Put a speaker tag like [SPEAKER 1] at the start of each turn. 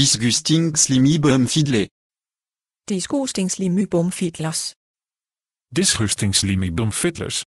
[SPEAKER 1] disgusting slimy
[SPEAKER 2] slimy bum fiddlers.